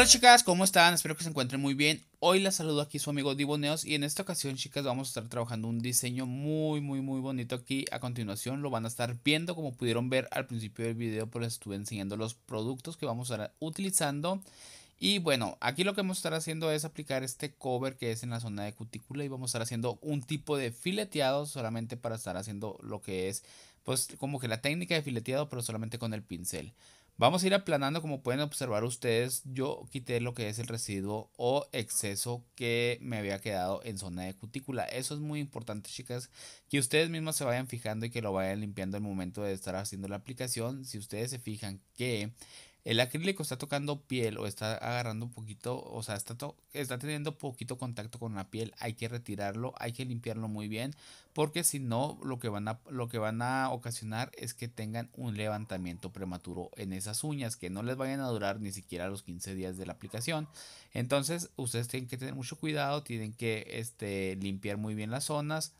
Hola chicas, ¿cómo están? Espero que se encuentren muy bien. Hoy las saludo aquí su amigo Diboneos y en esta ocasión chicas vamos a estar trabajando un diseño muy muy muy bonito aquí a continuación. Lo van a estar viendo como pudieron ver al principio del video pues les estuve enseñando los productos que vamos a estar utilizando. Y bueno, aquí lo que vamos a estar haciendo es aplicar este cover que es en la zona de cutícula y vamos a estar haciendo un tipo de fileteado solamente para estar haciendo lo que es pues como que la técnica de fileteado pero solamente con el pincel. Vamos a ir aplanando, como pueden observar ustedes, yo quité lo que es el residuo o exceso que me había quedado en zona de cutícula. Eso es muy importante, chicas, que ustedes mismas se vayan fijando y que lo vayan limpiando al momento de estar haciendo la aplicación. Si ustedes se fijan que el acrílico está tocando piel o está agarrando un poquito, o sea, está, está teniendo poquito contacto con la piel, hay que retirarlo, hay que limpiarlo muy bien, porque si no, lo que van a, lo que van a ocasionar es que tengan un levantamiento prematuro en esas uñas, que no les vayan a durar ni siquiera los 15 días de la aplicación. Entonces, ustedes tienen que tener mucho cuidado, tienen que este, limpiar muy bien las zonas,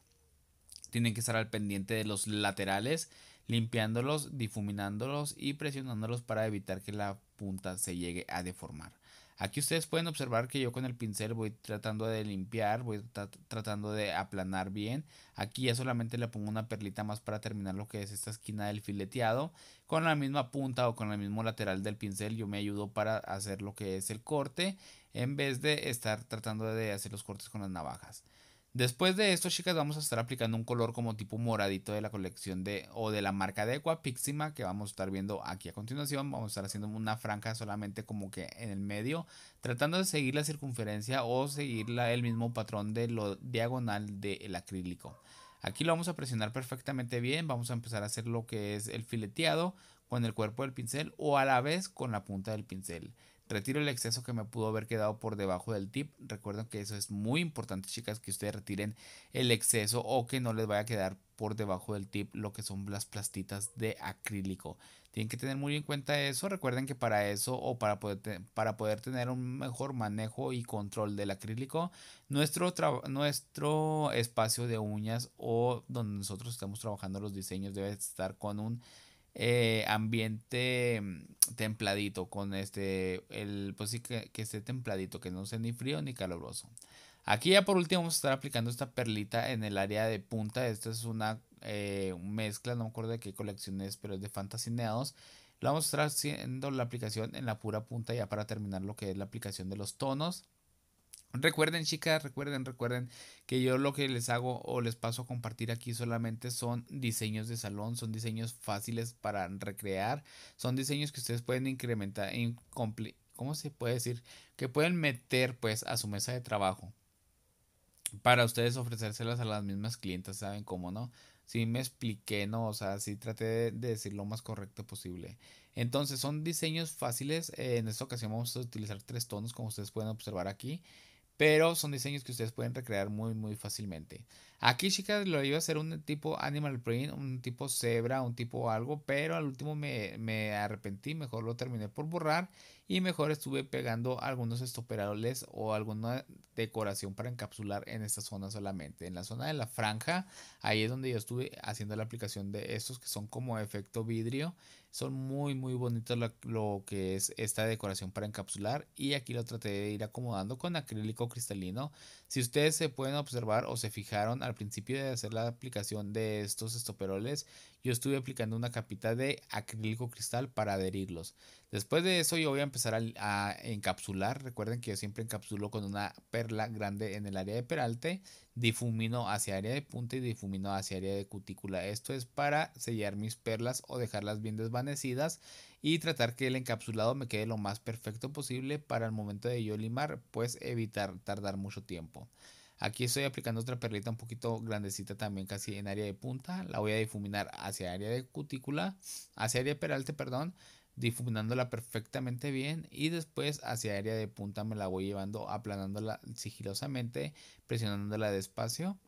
tienen que estar al pendiente de los laterales, limpiándolos, difuminándolos y presionándolos para evitar que la punta se llegue a deformar. Aquí ustedes pueden observar que yo con el pincel voy tratando de limpiar, voy tratando de aplanar bien. Aquí ya solamente le pongo una perlita más para terminar lo que es esta esquina del fileteado. Con la misma punta o con el mismo lateral del pincel yo me ayudo para hacer lo que es el corte en vez de estar tratando de hacer los cortes con las navajas. Después de esto, chicas, vamos a estar aplicando un color como tipo moradito de la colección de o de la marca de PIXIMA que vamos a estar viendo aquí a continuación. Vamos a estar haciendo una franja solamente como que en el medio, tratando de seguir la circunferencia o seguir el mismo patrón de lo diagonal del acrílico. Aquí lo vamos a presionar perfectamente bien, vamos a empezar a hacer lo que es el fileteado con el cuerpo del pincel o a la vez con la punta del pincel. Retiro el exceso que me pudo haber quedado por debajo del tip. Recuerden que eso es muy importante, chicas, que ustedes retiren el exceso o que no les vaya a quedar por debajo del tip lo que son las plastitas de acrílico. Tienen que tener muy en cuenta eso. Recuerden que para eso o para poder, para poder tener un mejor manejo y control del acrílico, nuestro, nuestro espacio de uñas o donde nosotros estamos trabajando los diseños debe estar con un eh, ambiente mm, templadito, con este, el, pues sí que, esté templadito, que no sea ni frío ni caluroso. Aquí ya por último vamos a estar aplicando esta perlita en el área de punta. Esta es una eh, mezcla, no me acuerdo de qué colección es, pero es de Fantasineados. La vamos a estar haciendo la aplicación en la pura punta ya para terminar lo que es la aplicación de los tonos. Recuerden, chicas, recuerden, recuerden que yo lo que les hago o les paso a compartir aquí solamente son diseños de salón, son diseños fáciles para recrear, son diseños que ustedes pueden incrementar, ¿cómo se puede decir? Que pueden meter pues a su mesa de trabajo para ustedes ofrecérselas a las mismas clientas, ¿saben cómo no? Si me expliqué, ¿no? O sea, si traté de, decir lo más correcto posible. Entonces, son diseños fáciles. en esta ocasión vamos a utilizar tres tonos, como ustedes pueden observar aquí. Pero son diseños que ustedes pueden recrear muy, muy fácilmente. Aquí, chicas, lo iba a hacer un tipo animal print, un tipo cebra, un tipo algo. Pero al último me, arrepentí. Mejor lo terminé por borrar. Y mejor estuve pegando algunos estoperoles. o alguna decoración para encapsular en esta zona solamente. En la zona de la franja, ahí es donde yo estuve haciendo la aplicación de estos que son como efecto vidrio son muy muy bonitos lo, que es esta decoración para encapsular y aquí lo traté de ir acomodando con acrílico cristalino. Si ustedes se pueden observar o se fijaron al principio de hacer la aplicación de estos estoperoles, yo estuve aplicando una capita de acrílico cristal para adherirlos. Después de eso yo voy a empezar a, encapsular. Recuerden que yo siempre encapsulo con una perla grande en el área de peralte. Difumino hacia área de punta y difumino hacia área de cutícula. Esto es para sellar mis perlas o dejarlas bien desvanecidas y tratar que el encapsulado me quede lo más perfecto posible para el momento de yo limar, pues evitar tardar mucho tiempo. Aquí estoy aplicando otra perlita un poquito grandecita también casi en área de punta. La voy a difuminar hacia área de cutícula, hacia área de peralte, perdón, difuminándola perfectamente bien y después hacia área de punta me la voy llevando aplanándola sigilosamente, presionándola despacio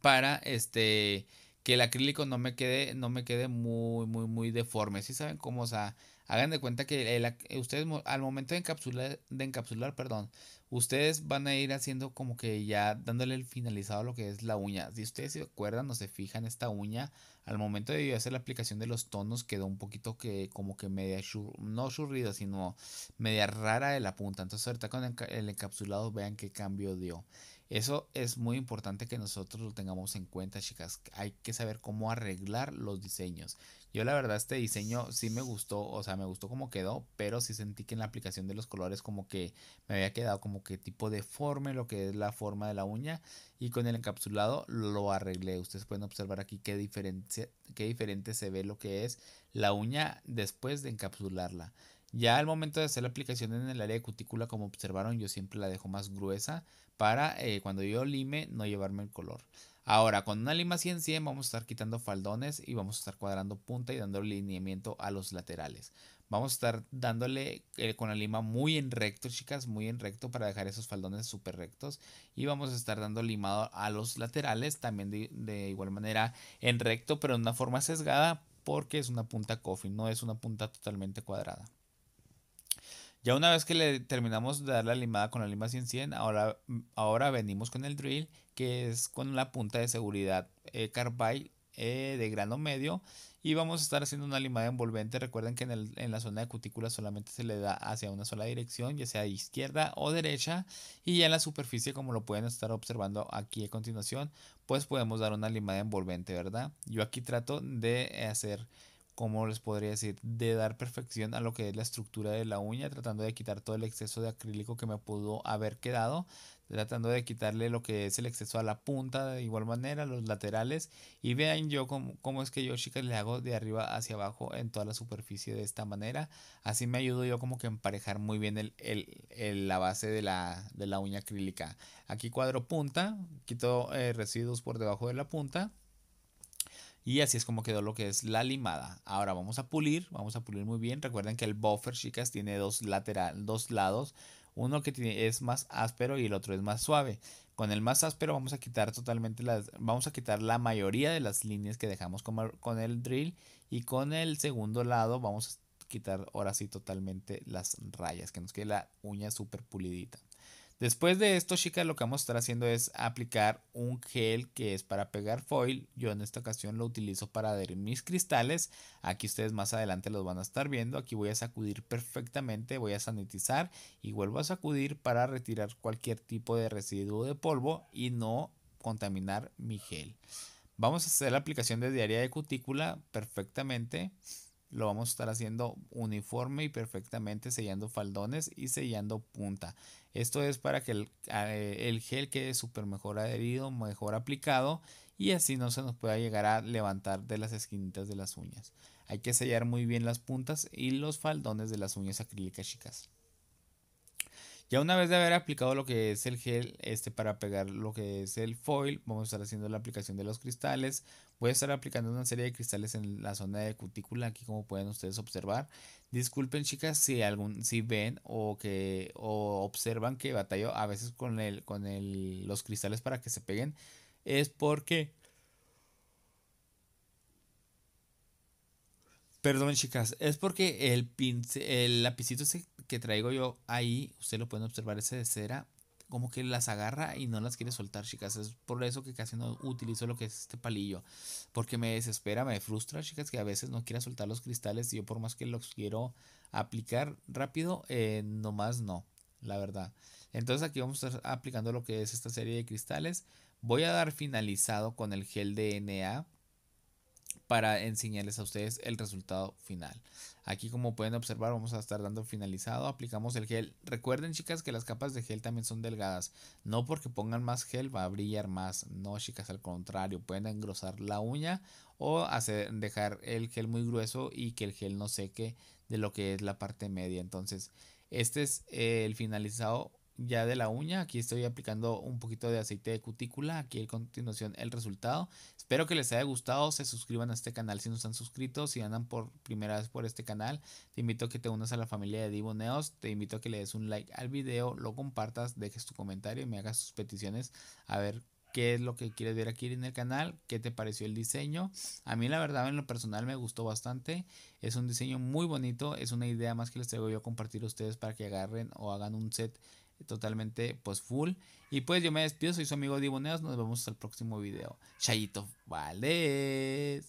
para este que el acrílico no me quede no me quede muy muy muy deforme si saben cómo o sea hagan de cuenta que ustedes al momento de encapsular de encapsular perdón ustedes van a ir haciendo como que ya dándole el finalizado a lo que es la uña. Si ustedes se acuerdan o se fijan, esta uña al momento de hacer la aplicación de los tonos quedó un poquito que como que media, no churrida, sino media rara de la punta. Entonces ahorita con el encapsulado vean qué cambio dio. Eso es muy importante que nosotros lo tengamos en cuenta, chicas. Hay que saber cómo arreglar los diseños. Yo la verdad este diseño sí me gustó, o sea, me gustó cómo quedó, pero sí sentí que en la aplicación de los colores como que me había quedado como que tipo deforme lo que es la forma de la uña y con el encapsulado lo arreglé. Ustedes pueden observar aquí qué, diferencia, qué diferente se ve lo que es la uña después de encapsularla. Ya al momento de hacer la aplicación en el área de cutícula, como observaron, yo siempre la dejo más gruesa para eh, cuando yo lime no llevarme el color. Ahora, con una lima 100-100 vamos a estar quitando faldones y vamos a estar cuadrando punta y dando lineamiento a los laterales. Vamos a estar dándole eh, con la lima muy en recto, chicas, muy en recto para dejar esos faldones súper rectos. Y vamos a estar dando limado a los laterales también de, igual manera en recto, pero en una forma sesgada porque es una punta coffee, no es una punta totalmente cuadrada. Ya una vez que le terminamos de dar la limada con la lima 100-100, ahora, ahora venimos con el drill, que es con la punta de seguridad eh, carbide eh, de grano medio. Y vamos a estar haciendo una limada envolvente. Recuerden que en, en, la zona de cutícula solamente se le da hacia una sola dirección, ya sea izquierda o derecha. Y ya en la superficie, como lo pueden estar observando aquí a continuación, pues podemos dar una limada envolvente, ¿verdad? Yo aquí trato de hacer como les podría decir? De dar perfección a lo que es la estructura de la uña, tratando de quitar todo el exceso de acrílico que me pudo haber quedado, tratando de quitarle lo que es el exceso a la punta de igual manera, los laterales, y vean yo cómo, es que yo chicas le hago de arriba hacia abajo en toda la superficie de esta manera, así me ayudo yo como que emparejar muy bien el, la base de la, de la uña acrílica. Aquí cuadro punta, quito eh, residuos por debajo de la punta, y así es como quedó lo que es la limada. Ahora vamos a pulir, vamos a pulir muy bien. Recuerden que el buffer, chicas, tiene dos, lateral, dos lados. Uno que tiene, es más áspero y el otro es más suave. Con el más áspero vamos a quitar totalmente las, vamos a quitar la mayoría de las líneas que dejamos con, con el drill. Y con el segundo lado vamos a quitar ahora sí totalmente las rayas, que nos quede la uña súper pulidita. Después de esto, chicas, lo que vamos a estar haciendo es aplicar un gel que es para pegar foil. Yo en esta ocasión lo utilizo para adherir mis cristales. Aquí ustedes más adelante los van a estar viendo. Aquí voy a sacudir perfectamente, voy a sanitizar y vuelvo a sacudir para retirar cualquier tipo de residuo de polvo y no contaminar mi gel. Vamos a hacer la aplicación de diaria de cutícula perfectamente lo vamos a estar haciendo uniforme y perfectamente sellando faldones y sellando punta. Esto es para que ah, eh, el, gel quede súper mejor adherido, mejor aplicado y así no se nos pueda llegar a levantar de las esquinitas de las uñas. Hay que sellar muy bien las puntas y los faldones de las uñas acrílicas chicas. Ya una vez de haber aplicado lo que es el gel este para pegar lo que es el foil, vamos a estar haciendo la aplicación de los cristales. Voy a estar aplicando una serie de cristales en la zona de cutícula, aquí como pueden ustedes observar. Disculpen chicas si algún si ven o que observan que batallo a veces con con los cristales para que se peguen es porque Perdón chicas, es porque el, pincel, el lapicito se que traigo yo ahí, ustedes lo pueden observar, ese de cera, como que las agarra y no las quiere soltar, chicas. Es por eso que casi no utilizo lo que es este palillo. Porque me desespera, me frustra, chicas, que a veces no quiera soltar los cristales. Y yo por más que los quiero aplicar rápido, no eh, nomás no, la verdad. Entonces aquí vamos a estar aplicando lo que es esta serie de cristales. Voy a dar finalizado con el gel DNA para enseñarles a ustedes el resultado final. Aquí como pueden observar vamos a estar dando finalizado, aplicamos el gel. Recuerden chicas que las capas de gel también son delgadas, no porque pongan más gel va a brillar más, no chicas, al contrario, pueden engrosar la uña o hacer, dejar el gel muy grueso y que el gel no seque de lo que es la parte media. Entonces este es eh, el finalizado ya de la uña. Aquí estoy aplicando un poquito de aceite de cutícula. Aquí a continuación el resultado. Espero que les haya gustado, se suscriban a este canal si no están suscritos, si andan por primera vez por este canal, te invito a que te unas a la familia de Divo te invito a que le des un like al video, lo compartas, dejes tu comentario y me hagas tus peticiones a ver qué es lo que quieres ver aquí en el canal, qué te pareció el diseño. A mí la verdad en lo personal me gustó bastante, es un diseño muy bonito, es una idea más que les traigo yo a compartir a ustedes para que agarren o hagan un set totalmente pues full. Y pues yo me despido, soy su amigo Diboneos, nos vemos al el próximo video. Chayito vale